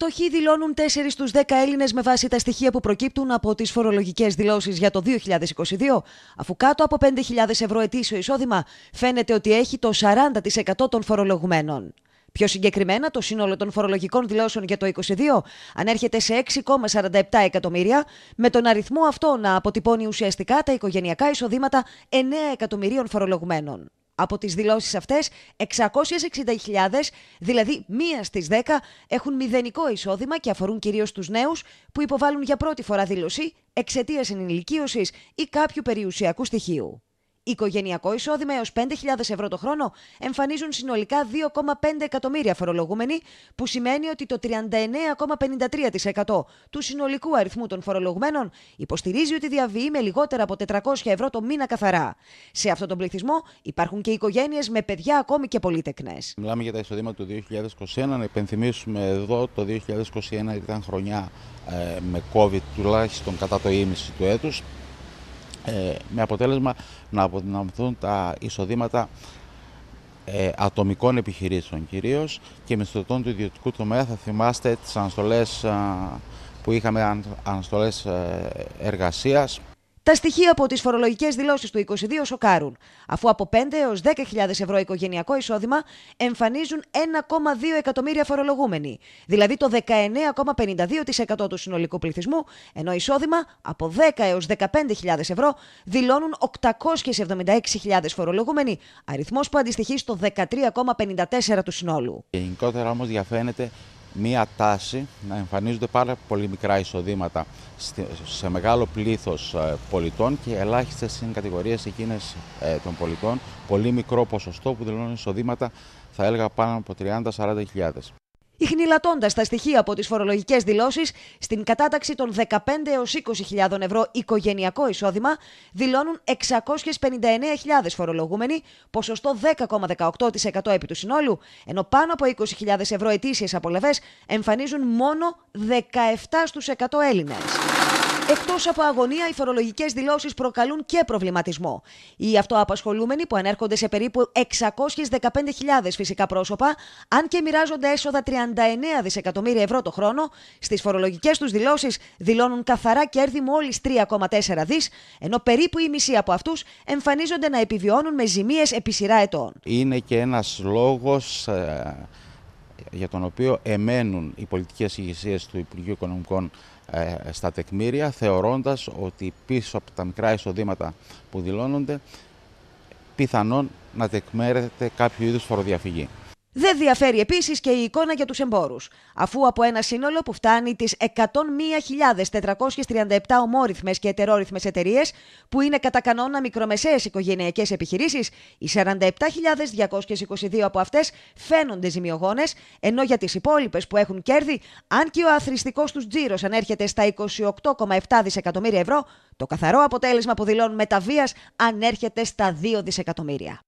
Φτωχοί δηλώνουν 4 στου 10 Έλληνες με βάση τα στοιχεία που προκύπτουν από τις φορολογικές δηλώσεις για το 2022, αφού κάτω από 5.000 ευρώ ετήσιο εισόδημα φαίνεται ότι έχει το 40% των φορολογουμένων. Πιο συγκεκριμένα, το σύνολο των φορολογικών δηλώσεων για το 2022 ανέρχεται σε 6,47 εκατομμύρια, με τον αριθμό αυτό να αποτυπώνει ουσιαστικά τα οικογενειακά εισοδήματα 9 εκατομμυρίων φορολογουμένων από τις δηλώσεις αυτές, 660.000, δηλαδή μία στις 10, έχουν μηδενικό εισόδημα και αφορούν κυρίως τους νέους που υποβάλλουν για πρώτη φορά δήλωση εξαιτίας ενηλικίωσης ή κάποιου περιουσιακού στοιχείου. Οικογενειακό εισόδημα έως 5.000 ευρώ το χρόνο εμφανίζουν συνολικά 2,5 εκατομμύρια φορολογούμενοι, που σημαίνει ότι το 39,53% του συνολικού αριθμού των φορολογουμένων υποστηρίζει ότι διαβιεί με λιγότερα από 400 ευρώ το μήνα καθαρά. Σε αυτόν τον πληθυσμό υπάρχουν και οικογένειες με παιδιά ακόμη και πολύτεκνε. Μιλάμε για τα εισοδήματα του 2021. Να υπενθυμίσουμε εδώ το 2021 ήταν χρονιά ε, με COVID τουλάχιστον κατά το ίμιση του έτους. Ε, με αποτέλεσμα να αποδυναμωθούν τα εισοδήματα ε, ατομικών επιχειρήσεων κυρίως και μισθωτών του ιδιωτικού τομέα. Θα θυμάστε τις αναστολές ε, που είχαμε, αναστολές εργασίας τα στοιχεία από τις φορολογικές δηλώσεις του 2022 σοκάρουν, αφού από 5 έω 10.000 ευρώ οικογενειακό εισόδημα εμφανίζουν 1,2 εκατομμύρια φορολογούμενοι, δηλαδή το 19,52% του συνολικού πληθυσμού, ενώ εισόδημα από 10 έω 15.000 ευρώ δηλώνουν 876.000 φορολογούμενοι, αριθμός που αντιστοιχεί στο 13,54% του συνόλου. Γενικότερα όμως διαφαίνεται μία τάση να εμφανίζονται πάρα πολύ μικρά εισοδήματα σε μεγάλο πλήθος ε, πολιτών και ελάχιστες είναι κατηγορίες εκείνες ε, των πολιτών, πολύ μικρό ποσοστό που δηλώνουν εισοδήματα θα έλεγα πάνω από 30-40 χιλιάδες. Ιχνηλατώντας τα στοιχεία από τις φορολογικές δηλώσεις, στην κατάταξη των 15 έω 20.000 ευρώ οικογενειακό εισόδημα δηλώνουν 659.000 φορολογούμενοι, ποσοστό 10,18% επί του συνόλου, ενώ πάνω από 20.000 ευρώ ετήσιες απολαυέ εμφανίζουν μόνο 17 στου 100 Έλληνες. Εκτός από αγωνία, οι φορολογικές δηλώσεις προκαλούν και προβληματισμό. Οι αυτοαπασχολούμενοι που ανέρχονται σε περίπου 615.000 φυσικά πρόσωπα, αν και μοιράζονται έσοδα 39 δισεκατομμύρια ευρώ το χρόνο, στις φορολογικές τους δηλώσεις δηλώνουν καθαρά κέρδη μόλις 3,4 δις, ενώ περίπου η μισή από αυτούς εμφανίζονται να επιβιώνουν με ζημίες επί σειρά ετών. Είναι και ένας λόγος. Ε, για τον οποίο εμένουν οι πολιτικές ηγεσίες του Υπουργείου Οικονομικών ε, στα τεκμήρια, θεωρώντας ότι πίσω από τα μικρά εισοδήματα που δηλώνονται, πιθανόν να τεκμέρεται κάποιο είδους φοροδιαφυγή. Δεν διαφέρει επίσης και η εικόνα για τους εμπόρους, αφού από ένα σύνολο που φτάνει τις 101.437 ομόρυθμες και ετερόρυθμες εταιρείες, που είναι κατά κανόνα μικρομεσαίες οικογενειακές επιχειρήσεις, οι 47.222 από αυτές φαίνονται ζημιογόνες, ενώ για τις υπόλοιπες που έχουν κέρδη, αν και ο αθρηστικός τους τζίρος ανέρχεται στα 28,7 δισεκατομμύρια ευρώ, το καθαρό αποτέλεσμα που δηλώνουν μεταβία ανέρχεται στα 2 δισεκατομμύρια.